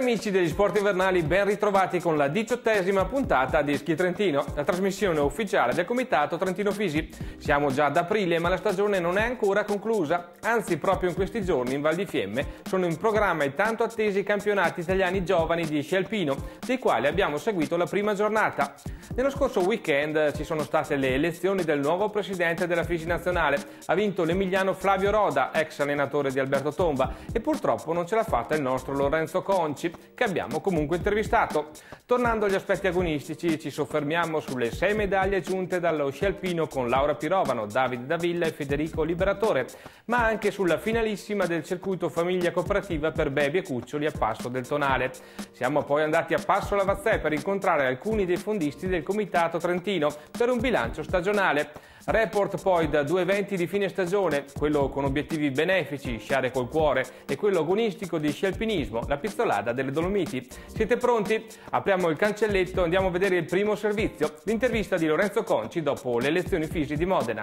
amici degli sport invernali, ben ritrovati con la diciottesima puntata di Schi Trentino, la trasmissione ufficiale del Comitato Trentino Fisi. Siamo già ad aprile ma la stagione non è ancora conclusa, anzi proprio in questi giorni in Val di Fiemme sono in programma i tanto attesi campionati italiani giovani di sci alpino, dei quali abbiamo seguito la prima giornata. Nello scorso weekend ci sono state le elezioni del nuovo presidente della FISI nazionale, ha vinto l'emiliano Flavio Roda, ex allenatore di Alberto Tomba, e purtroppo non ce l'ha fatta il nostro Lorenzo Conci, che abbiamo comunque intervistato. Tornando agli aspetti agonistici, ci soffermiamo sulle sei medaglie giunte dallo sci alpino con Laura Pirro Pirovano, Davide Davilla e Federico Liberatore, ma anche sulla finalissima del circuito famiglia cooperativa per Bebi e Cuccioli a Passo del Tonale. Siamo poi andati a Passo Lavazzè per incontrare alcuni dei fondisti del Comitato Trentino per un bilancio stagionale. Report poi da due eventi di fine stagione, quello con obiettivi benefici, sciare col cuore, e quello agonistico di sci alpinismo, la pizzolada delle Dolomiti. Siete pronti? Apriamo il cancelletto, andiamo a vedere il primo servizio, l'intervista di Lorenzo Conci dopo le lezioni fisi di Modena.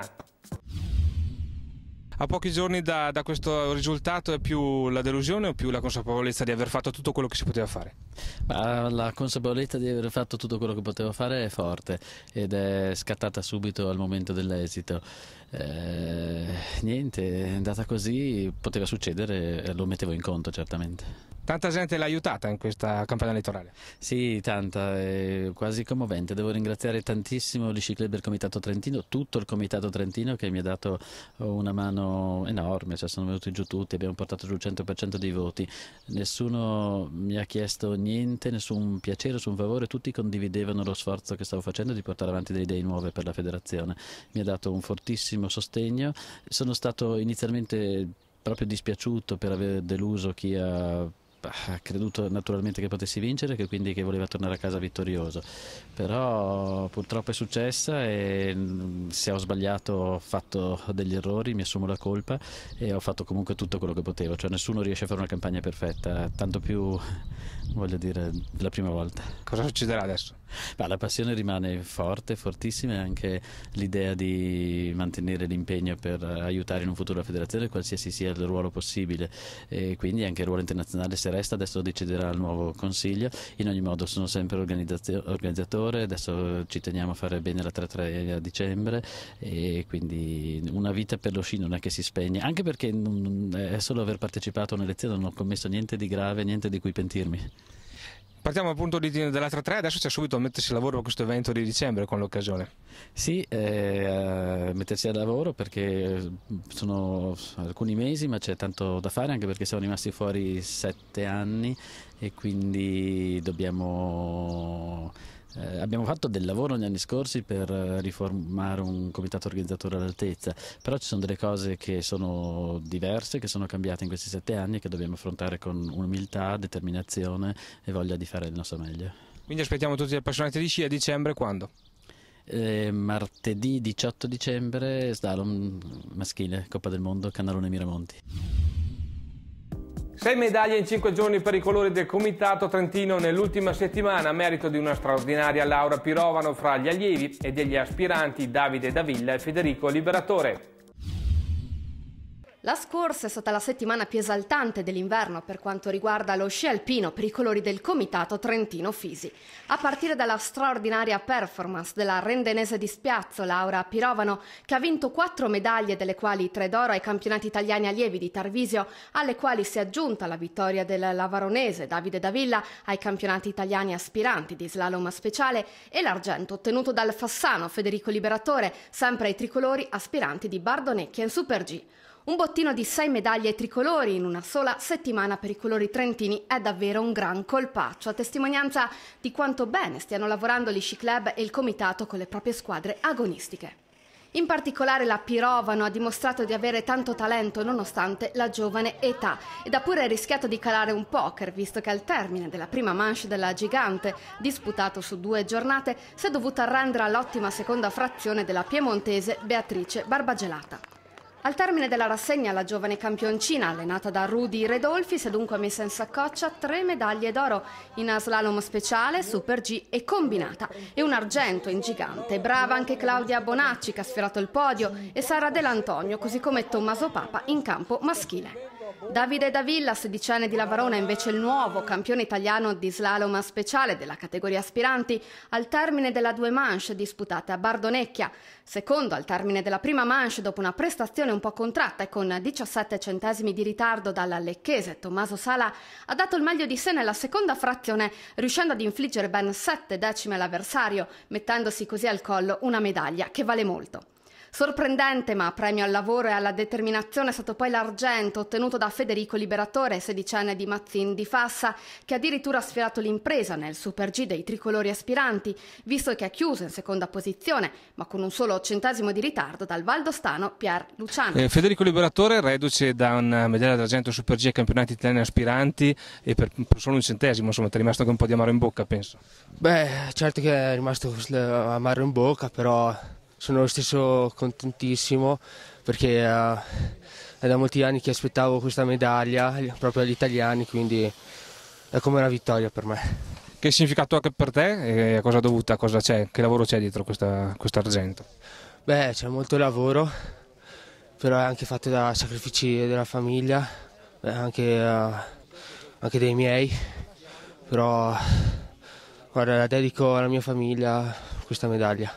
A pochi giorni da, da, questo risultato è più la delusione o più la consapevolezza di aver fatto tutto quello che si poteva fare? Ma la consapevolezza di aver fatto tutto quello che potevo fare è forte ed è scattata subito al momento dell'esito. Eh, niente, è andata così, poteva succedere, lo mettevo in conto certamente. Tanta gente l'ha aiutata in questa campagna elettorale. Sì, tanta, è quasi commovente. Devo ringraziare tantissimo l'Iciclub del Comitato Trentino, tutto il Comitato Trentino che mi ha dato una mano enorme, cioè sono venuti giù tutti, abbiamo portato giù il 100% dei voti. Nessuno mi ha chiesto niente, nessun piacere, nessun favore, tutti condividevano lo sforzo che stavo facendo di portare avanti delle idee nuove per la federazione. Mi ha dato un fortissimo sostegno. Sono stato inizialmente proprio dispiaciuto per aver deluso chi ha ha creduto naturalmente che potessi vincere e quindi che voleva tornare a casa vittorioso però purtroppo è successa e mm, se ho sbagliato ho fatto degli errori mi assumo la colpa e ho fatto comunque tutto quello che potevo cioè nessuno riesce a fare una campagna perfetta tanto più voglio dire la prima volta cosa succederà adesso? Ma la passione rimane forte, fortissima e anche l'idea di mantenere l'impegno per aiutare in un futuro la federazione qualsiasi sia il ruolo possibile e quindi anche il ruolo internazionale se resta adesso deciderà il nuovo consiglio in ogni modo sono sempre organizzatore adesso ci teniamo a fare bene la 3-3 a dicembre e quindi una vita per lo sci non è che si spegne anche perché è solo aver partecipato a un'elezione non ho commesso niente di grave niente di cui pentirmi Partiamo appunto dalla 3-3, adesso c'è subito a mettersi al lavoro per questo evento di dicembre con l'occasione. Sì, eh, mettersi al lavoro perché eh, sono alcuni mesi ma c'è tanto da fare anche perché siamo rimasti fuori sette anni e quindi dobbiamo eh, abbiamo fatto del lavoro negli anni scorsi per eh, riformare un comitato organizzatore all'altezza, però ci sono delle cose che sono diverse, che sono cambiate in questi sette anni e che dobbiamo affrontare con umiltà, determinazione e voglia di fare il nostro meglio. Quindi aspettiamo tutti gli appassionati di sci a dicembre quando? Eh, martedì 18 dicembre slalom maschile, Coppa del Mondo, Canalone Miramonti. Sei medaglie in 5 giorni per i colori del Comitato Trentino nell'ultima settimana a merito di una straordinaria Laura Pirovano fra gli allievi e degli aspiranti Davide Davilla e Federico Liberatore. La scorsa è stata la settimana più esaltante dell'inverno per quanto riguarda lo sci alpino per i colori del Comitato Trentino Fisi. A partire dalla straordinaria performance della rendenese di spiazzo Laura Pirovano, che ha vinto quattro medaglie, delle quali tre d'oro ai campionati italiani allievi di Tarvisio, alle quali si è aggiunta la vittoria del lavaronese Davide Davilla ai campionati italiani aspiranti di slalom speciale e l'argento ottenuto dal Fassano Federico Liberatore, sempre ai tricolori aspiranti di Bardonecchia in Super G. Un bottino di sei medaglie tricolori in una sola settimana per i colori trentini è davvero un gran colpaccio, a testimonianza di quanto bene stiano lavorando gli sci club e il comitato con le proprie squadre agonistiche. In particolare la Pirovano ha dimostrato di avere tanto talento nonostante la giovane età ed ha pure rischiato di calare un poker visto che al termine della prima manche della gigante, disputato su due giornate, si è dovuta arrendere all'ottima seconda frazione della piemontese Beatrice Barbagelata. Al termine della rassegna la giovane campioncina, allenata da Rudy Redolfi, si è dunque messa in saccoccia tre medaglie d'oro in slalom speciale, Super G e combinata e un argento in gigante. Brava anche Claudia Bonacci che ha sfiorato il podio e Sara Dell'Antonio, così come Tommaso Papa in campo maschile. Davide Davilla, sedicenne di Lavarona, invece il nuovo campione italiano di slalom speciale della categoria aspiranti, al termine della due manche disputate a Bardonecchia. Secondo al termine della prima manche, dopo una prestazione un po' contratta e con 17 centesimi di ritardo dalla lecchese Tommaso Sala, ha dato il meglio di sé nella seconda frazione, riuscendo ad infliggere ben 7 decimi all'avversario, mettendosi così al collo una medaglia che vale molto. Sorprendente ma premio al lavoro e alla determinazione è stato poi l'argento ottenuto da Federico Liberatore, sedicenne di Mazzin di Fassa, che addirittura ha sfilato l'impresa nel Super G dei tricolori aspiranti, visto che ha chiuso in seconda posizione, ma con un solo centesimo di ritardo dal valdostano Pier Luciano. Eh, Federico Liberatore, reduce da una medaglia d'argento Super G ai campionati italiani aspiranti e per, per solo un centesimo, insomma, ti è rimasto anche un po' di amaro in bocca, penso. Beh, certo che è rimasto amaro in bocca, però sono lo stesso contentissimo perché uh, è da molti anni che aspettavo questa medaglia eh, proprio agli italiani, quindi è come una vittoria per me. Che significato ha per te e a cosa dovuta? Cosa c'è? Che lavoro c'è dietro questo argento? Beh, c'è molto lavoro, però è anche fatto da sacrifici della famiglia, anche, uh, anche dei miei, però guarda, la dedico alla mia famiglia questa medaglia.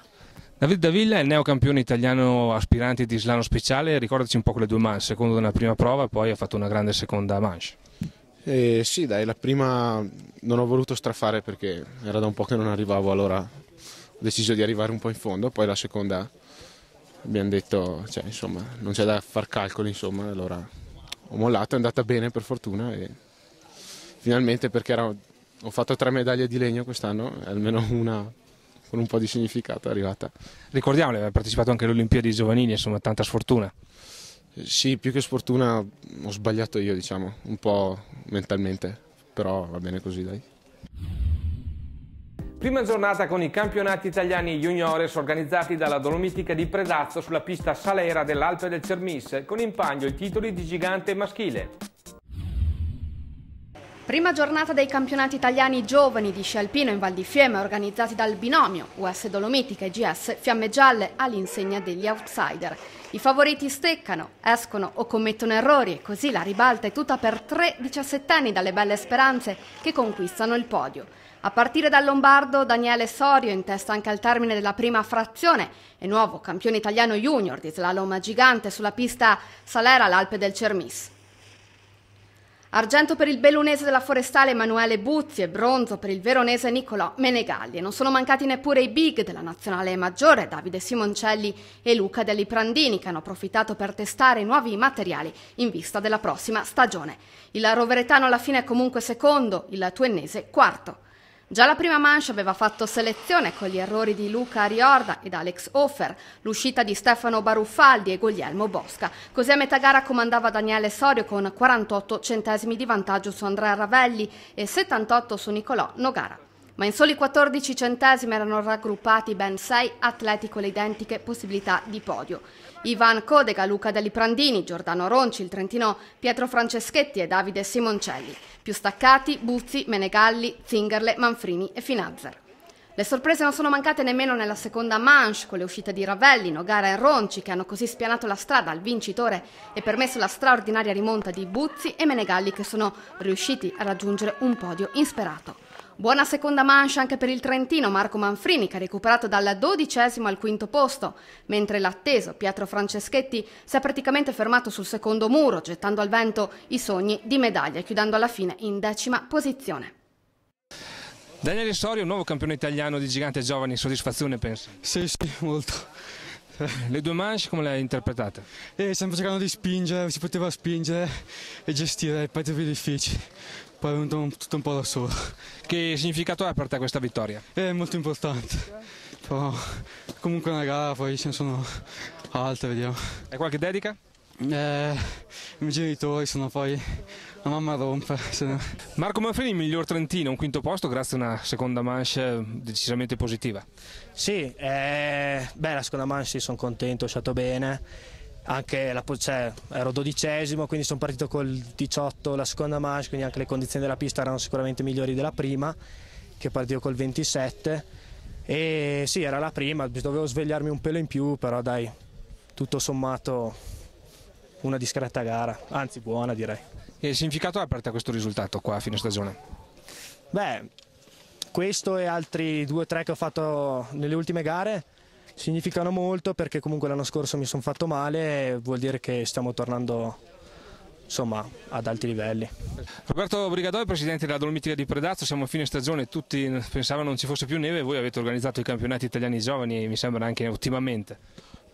David Davilla è il neocampione italiano aspirante di Slano Speciale, ricordaci un po' quelle due manche, secondo nella prima prova e poi ha fatto una grande seconda manche. Eh, sì dai, la prima non ho voluto strafare perché era da un po' che non arrivavo, allora ho deciso di arrivare un po' in fondo, poi la seconda abbiamo detto, cioè, insomma, non c'è da far calcoli, insomma, allora ho mollato, è andata bene per fortuna e finalmente perché era, ho fatto tre medaglie di legno quest'anno, almeno una con un po' di significato è arrivata. Ricordiamole, aveva partecipato anche alle Olimpiadi giovanili, insomma, tanta sfortuna. Sì, più che sfortuna ho sbagliato io, diciamo, un po' mentalmente, però va bene così, dai. Prima giornata con i campionati italiani juniores organizzati dalla Dolomitica di Predazzo sulla pista Salera dell'Alpe del Cermis, con in pagno i titoli di gigante maschile. Prima giornata dei campionati italiani giovani di sci alpino in Val di Fiemme organizzati dal binomio US Dolomitica e GS Fiamme Gialle all'insegna degli outsider. I favoriti steccano, escono o commettono errori e così la ribalta è tutta per tre diciassettenni dalle belle speranze che conquistano il podio. A partire dal Lombardo, Daniele Sorio, in testa anche al termine della prima frazione, e nuovo campione italiano junior di slalom gigante sulla pista Salera all'Alpe del Cermis. Argento per il bellunese della Forestale Emanuele Buzzi e bronzo per il veronese Nicolò Menegalli. Non sono mancati neppure i big della nazionale maggiore, Davide Simoncelli e Luca Delli Prandini, che hanno approfittato per testare nuovi materiali in vista della prossima stagione. Il roveretano alla fine è comunque secondo, il tuennese quarto. Già la prima mancia aveva fatto selezione con gli errori di Luca Riorda ed Alex Offer, l'uscita di Stefano Baruffaldi e Guglielmo Bosca. Così a metà gara comandava Daniele Sorio con 48 centesimi di vantaggio su Andrea Ravelli e 78 su Nicolò Nogara ma in soli 14 centesimi erano raggruppati ben sei atleti con le identiche possibilità di podio. Ivan Codega, Luca Deliprandini, Giordano Ronci, il Trentino, Pietro Franceschetti e Davide Simoncelli. Più staccati Buzzi, Menegalli, Zingerle, Manfrini e Finazzer. Le sorprese non sono mancate nemmeno nella seconda manche, con le uscite di Ravelli, Nogara e Ronci, che hanno così spianato la strada al vincitore e permesso la straordinaria rimonta di Buzzi e Menegalli, che sono riusciti a raggiungere un podio insperato. Buona seconda mancia anche per il Trentino Marco Manfrini che ha recuperato dal dodicesimo al quinto posto, mentre l'atteso Pietro Franceschetti si è praticamente fermato sul secondo muro, gettando al vento i sogni di medaglia, chiudendo alla fine in decima posizione. Daniele Sorio, nuovo campione italiano di gigante giovani, soddisfazione penso? Sì, sì, molto le due manche come le hai interpretate? E eh, stiamo cercando di spingere, si poteva spingere e gestire i pezzi più difficili. Poi è venuto tutto un po' da solo. Che significato ha per te questa vittoria? È eh, molto importante. Però comunque una gara, poi ce ne sono altre, vediamo. Hai qualche dedica? Eh, I miei genitori sono poi la mamma rompe. Marco Manfredi, miglior Trentino, un quinto posto grazie a una seconda manche decisamente positiva. Sì, eh, beh, la seconda manche sono contento, ho lasciato bene. La, cioè, ero dodicesimo, quindi sono partito col 18 la seconda manche, quindi anche le condizioni della pista erano sicuramente migliori della prima, che partivo col 27. E sì, era la prima, dovevo svegliarmi un pelo in più, però dai, tutto sommato una discreta gara, anzi buona direi. Che significato ha per te questo risultato qua a fine stagione? Beh, questo e altri due o tre che ho fatto nelle ultime gare significano molto perché comunque l'anno scorso mi sono fatto male e vuol dire che stiamo tornando insomma, ad alti livelli. Roberto Brigadoi, presidente della Dolomitica di Predazzo, siamo a fine stagione, tutti pensavano non ci fosse più neve, voi avete organizzato i campionati italiani giovani mi sembra anche ottimamente.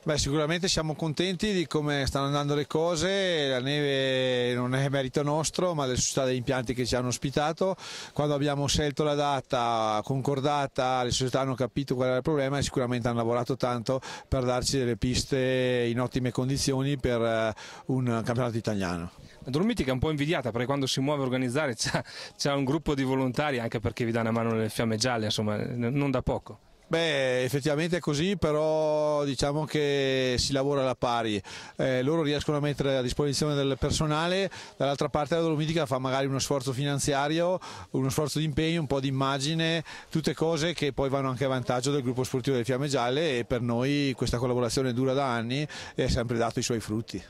Beh, sicuramente siamo contenti di come stanno andando le cose, la neve non è merito nostro ma le società degli impianti che ci hanno ospitato, quando abbiamo scelto la data concordata le società hanno capito qual era il problema e sicuramente hanno lavorato tanto per darci delle piste in ottime condizioni per eh, un campionato italiano. Dolomiti che è un po' invidiata perché quando si muove a organizzare c'è un gruppo di volontari anche perché vi dà una mano nelle fiamme gialle, insomma non da poco. Beh, effettivamente è così, però diciamo che si lavora alla pari. Eh, loro riescono a mettere a disposizione del personale, dall'altra parte la Dolomitica fa magari uno sforzo finanziario, uno sforzo di impegno, un po' di immagine, tutte cose che poi vanno anche a vantaggio del gruppo sportivo delle Fiamme Gialle e per noi questa collaborazione dura da anni e ha sempre dato i suoi frutti.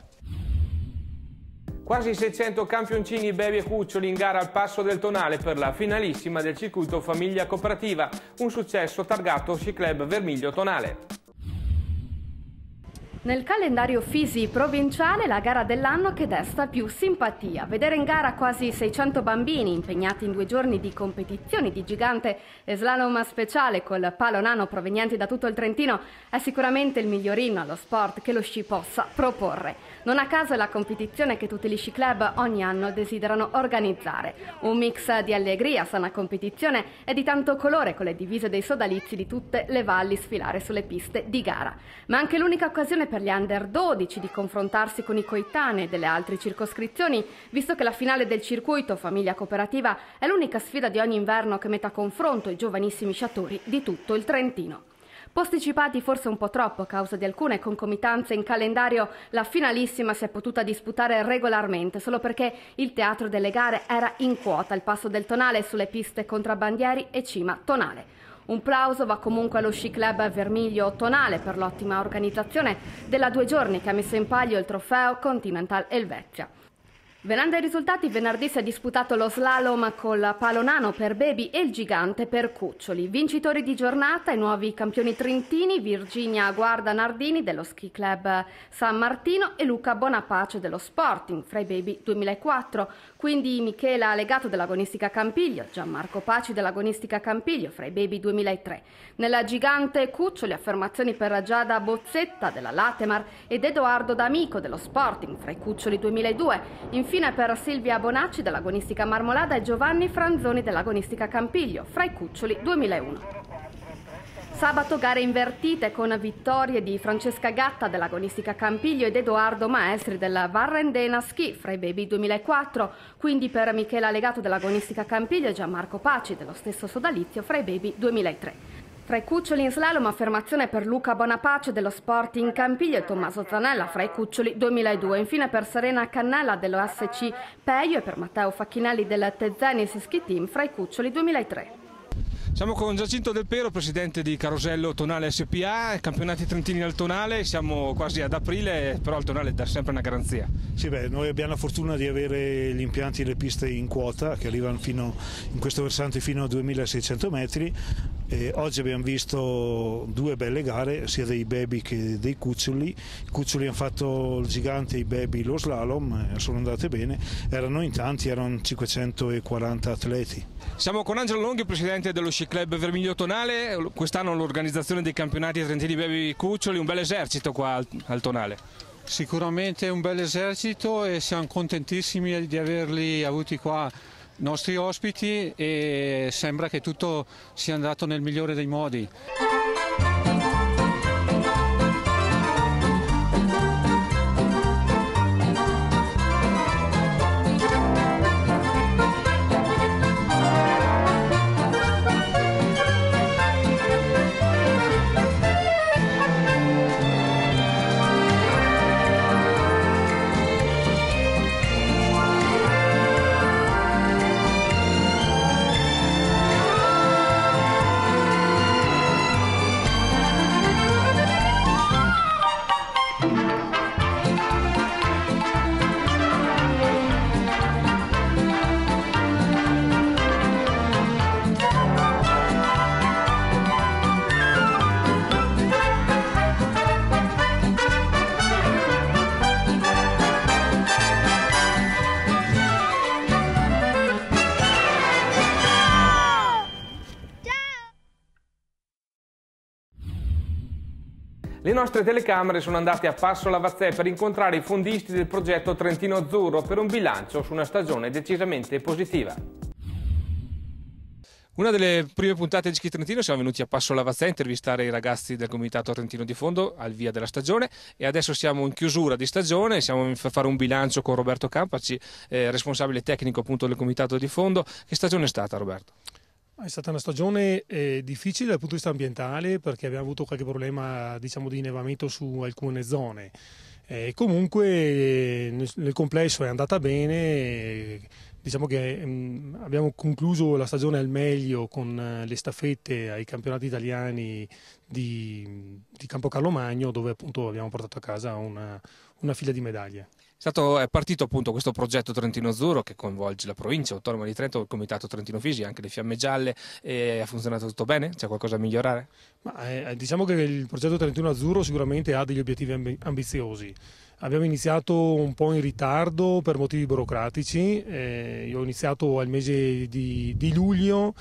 Quasi 600 campioncini, bevi e cuccioli in gara al passo del Tonale per la finalissima del circuito Famiglia Cooperativa, un successo targato Sci Club Vermiglio Tonale. Nel calendario Fisi provinciale la gara dell'anno che desta più simpatia. Vedere in gara quasi 600 bambini impegnati in due giorni di competizioni di gigante e slalom speciale col palo nano provenienti da tutto il Trentino è sicuramente il miglior inno allo sport che lo sci possa proporre. Non a caso è la competizione che tutti gli sci club ogni anno desiderano organizzare. Un mix di allegria, sana competizione e di tanto colore con le divise dei sodalizi di tutte le valli sfilare sulle piste di gara. Ma anche l'unica occasione per per gli under 12 di confrontarsi con i coetanei delle altre circoscrizioni, visto che la finale del circuito Famiglia Cooperativa è l'unica sfida di ogni inverno che mette a confronto i giovanissimi sciatori di tutto il Trentino. Posticipati forse un po' troppo a causa di alcune concomitanze in calendario, la finalissima si è potuta disputare regolarmente solo perché il teatro delle gare era in quota al passo del Tonale sulle piste contrabbandieri e cima Tonale. Un plauso va comunque allo Sci Club Vermiglio Tonale per l'ottima organizzazione della due giorni che ha messo in palio il trofeo Continental Elvezia. Venendo ai risultati, venerdì si è disputato lo slalom con col Palonano per Baby e il Gigante per Cuccioli. Vincitori di giornata i nuovi campioni trentini Virginia Guarda Nardini dello Ski Club San Martino e Luca Bonapace dello Sporting fra i Baby 2004. Quindi Michela Legato dell'agonistica Campiglio, Gianmarco Paci dell'agonistica Campiglio fra i Baby 2003. Nella Gigante Cuccioli affermazioni per Giada Bozzetta della Latemar ed Edoardo D'Amico dello Sporting fra i Cuccioli 2002. Infine panchina per Silvia Bonacci dell'agonistica Marmolada e Giovanni Franzoni dell'agonistica Campiglio, fra i cuccioli 2001. Sabato gare invertite con vittorie di Francesca Gatta dell'agonistica Campiglio ed Edoardo Maestri della Varrendena Ski fra i baby 2004, quindi per Michela Legato dell'agonistica Campiglio e Gianmarco Paci dello stesso sodalizio fra i baby 2003. Fra i cuccioli in slalom affermazione per Luca Bonapace dello Sporting Campiglio e Tommaso Zanella fra i cuccioli 2002. Infine per Serena Cannella dello SC Peio e per Matteo Facchinelli del Tezzani Ski Team fra i cuccioli 2003. Siamo con Giacinto Del Pero, presidente di Carosello Tonale SPA, campionati trentini al Tonale, siamo quasi ad aprile, però il Tonale dà sempre una garanzia. Sì, beh, noi abbiamo la fortuna di avere gli impianti e le piste in quota che arrivano fino, in questo versante fino a 2600 metri, e oggi abbiamo visto due belle gare, sia dei baby che dei Cuccioli. I Cuccioli hanno fatto il gigante, i baby lo slalom, eh, sono andate bene. Erano in tanti, erano 540 atleti. Siamo con Angelo Longhi, presidente dello Sci Club Vermiglio Tonale. Quest'anno l'organizzazione dei campionati trentini baby Cuccioli, un bel esercito qua al Tonale. Sicuramente un bel esercito e siamo contentissimi di averli avuti qua nostri ospiti e sembra che tutto sia andato nel migliore dei modi. nostre telecamere sono andate a Passo Lavazzè per incontrare i fondisti del progetto Trentino Azzurro per un bilancio su una stagione decisamente positiva. Una delle prime puntate di Schi Trentino siamo venuti a Passo Lavazzè a intervistare i ragazzi del Comitato Trentino di Fondo al via della stagione e adesso siamo in chiusura di stagione, siamo a fare un bilancio con Roberto Campaci, eh, responsabile tecnico appunto del Comitato di Fondo. Che stagione è stata Roberto? È stata una stagione eh, difficile dal punto di vista ambientale perché abbiamo avuto qualche problema diciamo, di innevamento su alcune zone. Eh, comunque nel, complesso è andata bene, eh, diciamo che mh, mm, abbiamo concluso la stagione al meglio con eh, le staffette ai campionati italiani di, di Campo Carlo Magno dove appunto abbiamo portato a casa una, una fila di medaglie stato, è partito appunto questo progetto Trentino Azzurro che coinvolge la provincia autonoma di Trento, il comitato Trentino Fisi, anche le fiamme gialle. ha funzionato tutto bene? C'è qualcosa da migliorare? Ma, eh, diciamo che il progetto Trentino Azzurro sicuramente ha degli obiettivi amb ambiziosi. Abbiamo iniziato un po' in ritardo per motivi burocratici, eh, io ho iniziato al mese di, di luglio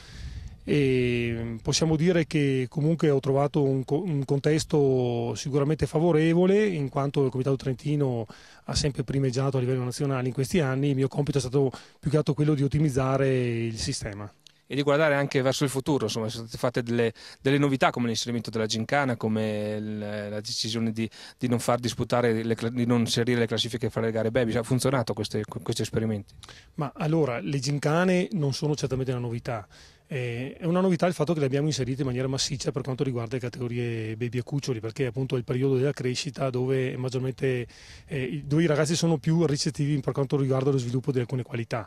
e possiamo dire che comunque ho trovato un, un contesto sicuramente favorevole in quanto il Comitato Trentino ha sempre primeggiato a livello nazionale in questi anni, il mio compito è stato più che altro quello di ottimizzare il sistema e di guardare anche verso il futuro, insomma sono state fatte delle, delle novità come l'inserimento della Gincana, come la decisione di, di non far disputare, le, di non inserire le classifiche fra le gare baby, ha funzionato queste, questi esperimenti? Ma allora, le Gincane non sono certamente una novità, eh, è una novità il fatto che le abbiamo inserite in maniera massiccia per quanto riguarda le categorie baby e cuccioli, perché appunto è il periodo della crescita dove, eh, dove i ragazzi sono più ricettivi per quanto riguarda lo sviluppo di alcune qualità.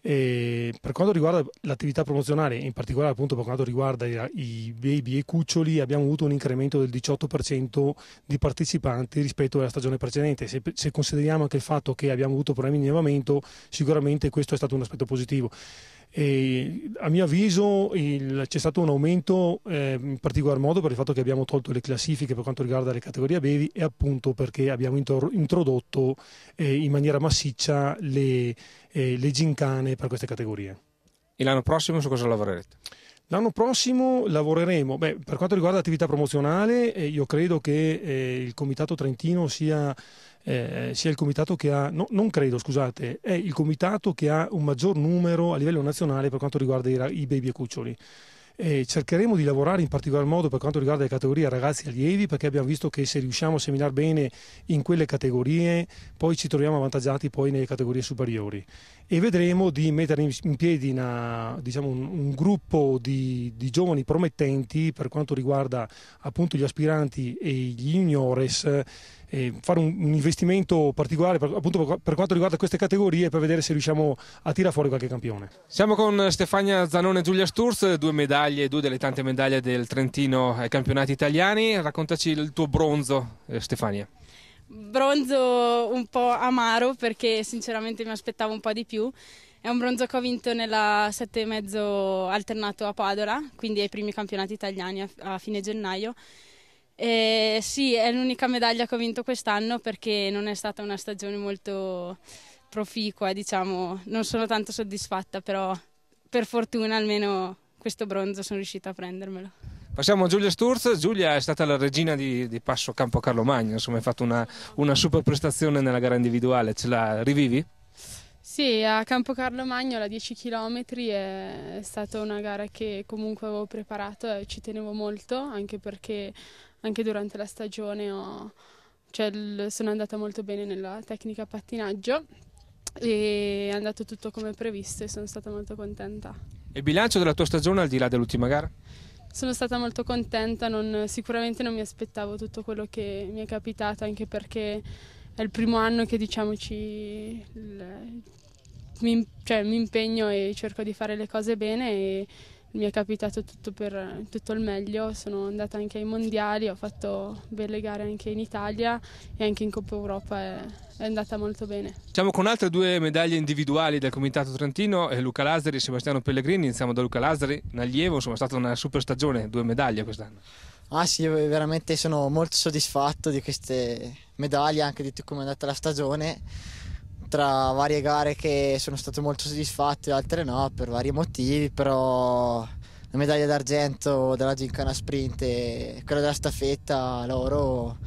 E eh, per quanto riguarda l'attività promozionale, in particolare appunto per quanto riguarda i baby e i cuccioli, abbiamo avuto un incremento del 18% di partecipanti rispetto alla stagione precedente. Se, se consideriamo anche il fatto che abbiamo avuto problemi di allevamento, sicuramente questo è stato un aspetto positivo. E a mio avviso il, c'è stato un aumento eh, in particolar modo per il fatto che abbiamo tolto le classifiche per quanto riguarda le categorie bevi e appunto perché abbiamo introdotto eh, in maniera massiccia le, eh, le gincane per queste categorie. E l'anno prossimo su cosa lavorerete? L'anno prossimo lavoreremo, beh, per quanto riguarda l'attività promozionale, eh, io credo che eh, il Comitato Trentino sia eh, sia il comitato che ha, no, non credo scusate, è il comitato che ha un maggior numero a livello nazionale per quanto riguarda i, i baby e cuccioli. E cercheremo di lavorare in particolar modo per quanto riguarda le categorie ragazzi e allievi perché abbiamo visto che se riusciamo a seminare bene in quelle categorie poi ci troviamo avvantaggiati poi nelle categorie superiori e vedremo di mettere in piedi una, diciamo, un, un, gruppo di, di, giovani promettenti per quanto riguarda appunto gli aspiranti e gli juniores fare un, un, investimento particolare per, appunto per, per, quanto riguarda queste categorie per vedere se riusciamo a tirare fuori qualche campione. Siamo con Stefania Zanone e Giulia Sturz, due medaglie medaglie, due delle tante medaglie del Trentino ai campionati italiani. Raccontaci il tuo bronzo, eh, Stefania. Bronzo un po' amaro perché sinceramente mi aspettavo un po' di più. È un bronzo che ho vinto nella 7,5 alternato a Padova, quindi ai primi campionati italiani a, fine gennaio. Eh, sì, è l'unica medaglia che ho vinto quest'anno perché non è stata una stagione molto proficua, diciamo, non sono tanto soddisfatta, però per fortuna almeno questo bronzo sono riuscita a prendermelo. Passiamo a Giulia Sturz. Giulia è stata la regina di, di passo campo Carlo Magno, insomma, hai fatto una, una, super prestazione nella gara individuale, ce la rivivi? Sì, a Campo Carlo Magno alla 10 km è stata una gara che comunque avevo preparato e ci tenevo molto, anche perché anche durante la stagione ho, cioè, sono andata molto bene nella tecnica pattinaggio e è andato tutto come previsto e sono stata molto contenta. E bilancio della tua stagione al di là dell'ultima gara? Sono stata molto contenta, non, sicuramente non mi aspettavo tutto quello che mi è capitato, anche perché è il primo anno che diciamoci il, mi, cioè, mi impegno e cerco di fare le cose bene e mi è capitato tutto per tutto il meglio, sono andata anche ai mondiali, ho fatto belle gare anche in Italia e anche in Coppa Europa è, è andata molto bene. Siamo con altre due medaglie individuali del Comitato Trentino, eh, Luca Lazzari e Sebastiano Pellegrini, iniziamo da Luca Lazzari, un allievo, insomma è stata una super stagione, due medaglie quest'anno. Ah sì, veramente sono molto soddisfatto di queste medaglie, anche di come è andata la stagione tra varie gare che sono stato molto soddisfatto e altre no per vari motivi, però la medaglia d'argento della Gincana Sprint e quella della staffetta, l'oro,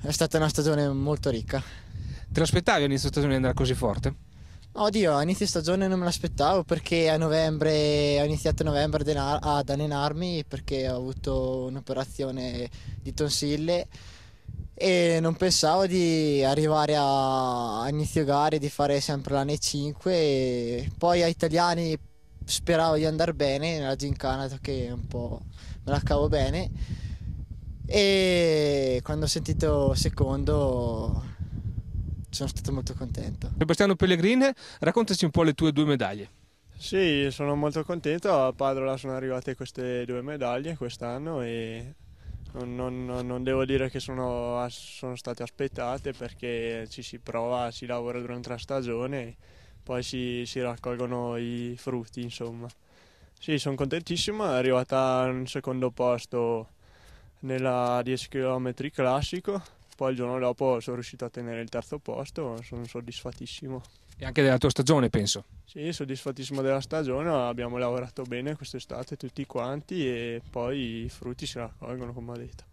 è stata una stagione molto ricca. Te lo aspettavi all'inizio stagione di andare così forte? Oddio, a inizio stagione non me l'aspettavo perché a novembre, ho iniziato a novembre ad allenarmi perché ho avuto un'operazione di tonsille e non pensavo di arrivare a, a inizio gare, di fare sempre la 5 e poi ai italiani speravo di andare bene nella gincana che un po' me la cavo bene e quando ho sentito secondo sono stato molto contento. Sebastiano Pellegrin, raccontaci un po' le tue due medaglie. Sì, sono molto contento, a Padola sono arrivate queste due medaglie quest'anno e non, non, non, devo dire che sono, sono, state aspettate perché ci si prova, si lavora durante la stagione e poi si, si raccolgono i frutti insomma. Sì, sono contentissimo, è arrivata al secondo posto nella 10 km classico, poi il giorno dopo sono riuscito a tenere il terzo posto, sono soddisfattissimo. E anche della tua stagione, penso. Sì, soddisfattissimo della stagione, abbiamo lavorato bene quest'estate tutti quanti e poi i frutti si raccolgono, come ho detto.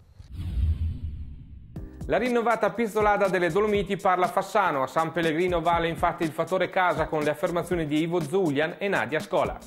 La rinnovata pizzolada delle Dolomiti parla Fassano, a San Pellegrino vale infatti il fattore casa con le affermazioni di Ivo Zulian e Nadia Scola.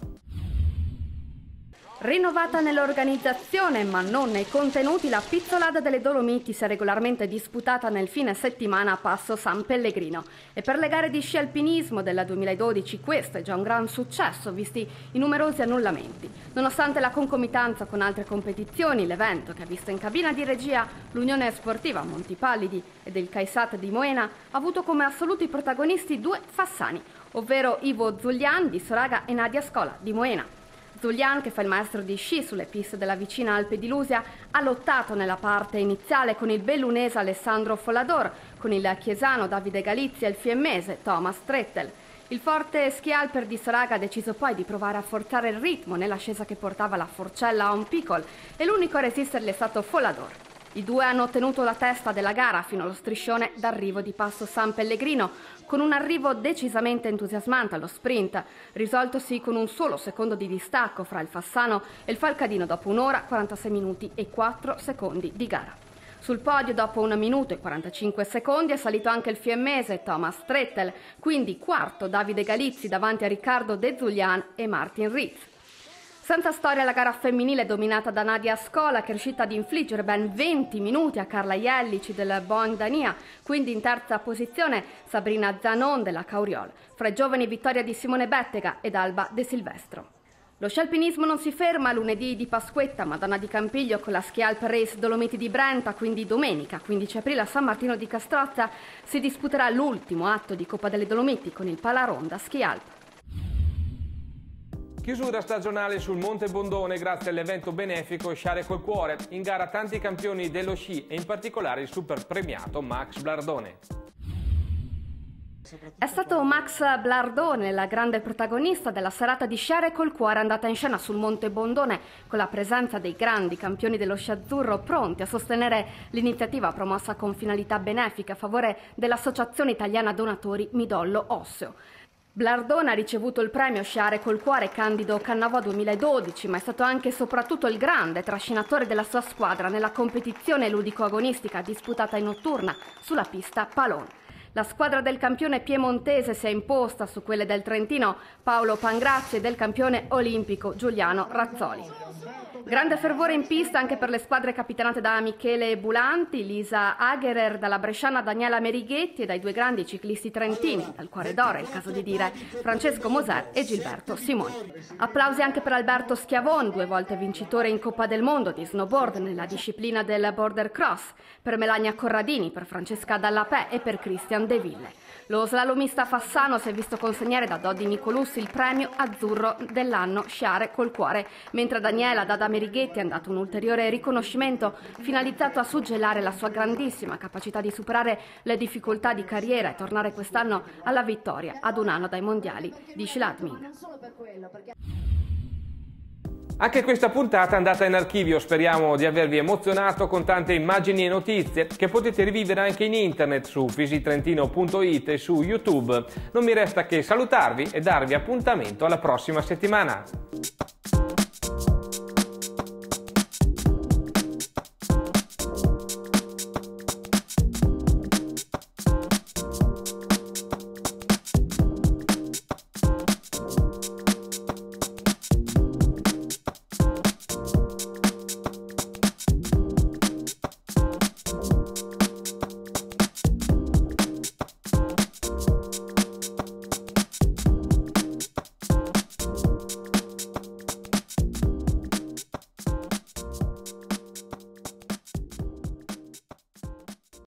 Rinnovata nell'organizzazione ma non nei contenuti, la pizzolada delle Dolomiti si è regolarmente disputata nel fine settimana a Passo San Pellegrino e per le gare di sci alpinismo della 2012 questo è già un gran successo visti i numerosi annullamenti. Nonostante la concomitanza con altre competizioni, l'evento che ha visto in cabina di regia l'Unione Sportiva Montipallidi e del Caisat di Moena ha avuto come assoluti protagonisti due Fassani, ovvero Ivo Zuglian di Soraga e Nadia Scola di Moena. Zulian, che fa il maestro di sci sulle piste della vicina Alpe di Lusia, ha lottato nella parte iniziale con il bellunese Alessandro Folador, con il chiesano Davide Galizia e il fiemmese Thomas Trettel. Il forte ski di Soraga ha deciso poi di provare a forzare il ritmo nell'ascesa che portava la forcella a un piccolo e l'unico a resistergli è stato Folador. I due hanno ottenuto la testa della gara fino allo striscione d'arrivo di Passo San Pellegrino, con un arrivo decisamente entusiasmante allo sprint, risoltosi con un solo secondo di distacco fra il Fassano e il Falcadino dopo un'ora, 46 minuti e 4 secondi di gara. Sul podio, dopo un minuto e 45 secondi, è salito anche il fiemmese Thomas Trettel, quindi quarto Davide Galizzi davanti a Riccardo De Zulian e Martin Ritz. Senza storia la gara femminile dominata da Nadia Scola che è riuscita ad infliggere ben 20 minuti a Carla Jellici del Boeing Dania, quindi in terza posizione Sabrina Zanon della Cauriol, fra i giovani vittoria di Simone Bettega ed Alba De Silvestro. Lo scialpinismo non si ferma lunedì di Pasquetta, Madonna di Campiglio con la Ski Alp Race Dolomiti di Brenta, quindi domenica 15 aprile a San Martino di Castrozza si disputerà l'ultimo atto di Coppa delle Dolomiti con il Palaronda Ski Alp. Chiusura stagionale sul Monte Bondone grazie all'evento benefico Sciare col cuore, in gara tanti campioni dello sci e in particolare il super premiato Max Blardone. È stato Max Blardone, la grande protagonista della serata di Sciare col cuore andata in scena sul Monte Bondone, con la presenza dei grandi campioni dello sci azzurro pronti a sostenere l'iniziativa promossa con finalità benefica a favore dell'Associazione Italiana Donatori Midollo Osseo. Blardone ha ricevuto il premio Sciare col cuore Candido Cannavò 2012, ma è stato anche e soprattutto il grande trascinatore della sua squadra nella competizione ludico-agonistica disputata in notturna sulla pista Palon. La squadra del campione piemontese si è imposta su quelle del Trentino Paolo Pangrazzi e del campione olimpico Giuliano Razzoli. Grande fervore in pista anche per le squadre capitanate da Michele Bulanti, Lisa Agerer, dalla bresciana Daniela Merighetti e dai due grandi ciclisti trentini, dal cuore d'oro è il caso di dire, Francesco Moser e Gilberto Simoni. Applausi anche per Alberto Schiavon, due volte vincitore in Coppa del Mondo di snowboard nella disciplina del border cross, per Melania Corradini, per Francesca Dallapè e per Christian De Ville. Lo slalomista Fassano si è visto consegnare da Dodi Nicolussi il premio azzurro dell'anno Sciare col cuore, mentre Daniela Dada Merighetti è andato un ulteriore riconoscimento finalizzato a suggellare la sua grandissima capacità di superare le difficoltà di carriera e tornare quest'anno alla vittoria ad un anno dai mondiali di Schladming. Anche questa puntata è andata in archivio, speriamo di avervi emozionato con tante immagini e notizie che potete rivivere anche in internet su visitrentino.it e su YouTube. Non mi resta che salutarvi e darvi appuntamento alla prossima settimana.